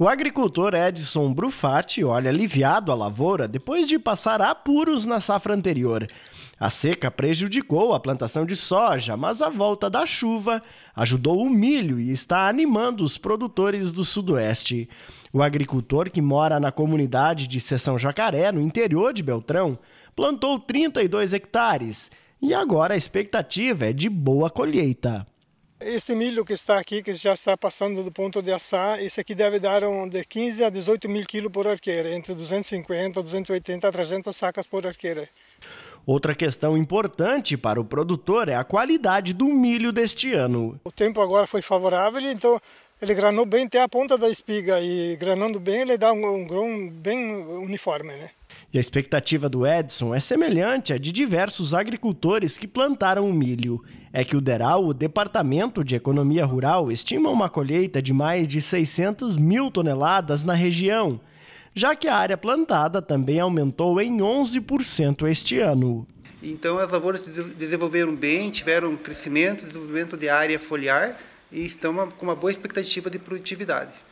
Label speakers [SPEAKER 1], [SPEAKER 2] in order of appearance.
[SPEAKER 1] O agricultor Edson Brufati olha aliviado a lavoura depois de passar apuros na safra anterior. A seca prejudicou a plantação de soja, mas a volta da chuva ajudou o milho e está animando os produtores do Sudoeste. O agricultor que mora na comunidade de Seção Jacaré, no interior de Beltrão, plantou 32 hectares e agora a expectativa é de boa colheita.
[SPEAKER 2] Este milho que está aqui, que já está passando do ponto de assar, esse aqui deve dar um de 15 a 18 mil quilos por arqueira, entre 250, 280 a 300 sacas por arqueira.
[SPEAKER 1] Outra questão importante para o produtor é a qualidade do milho deste ano. O
[SPEAKER 2] tempo agora foi favorável, então ele granou bem até a ponta da espiga e granando bem ele dá um, um grão bem uniforme, né?
[SPEAKER 1] E a expectativa do Edson é semelhante à de diversos agricultores que plantaram o milho. É que o DERAL, o Departamento de Economia Rural, estima uma colheita de mais de 600 mil toneladas na região, já que a área plantada também aumentou em 11% este ano.
[SPEAKER 3] Então as lavouras se desenvolveram bem, tiveram crescimento, desenvolvimento de área foliar e estão com uma boa expectativa de produtividade.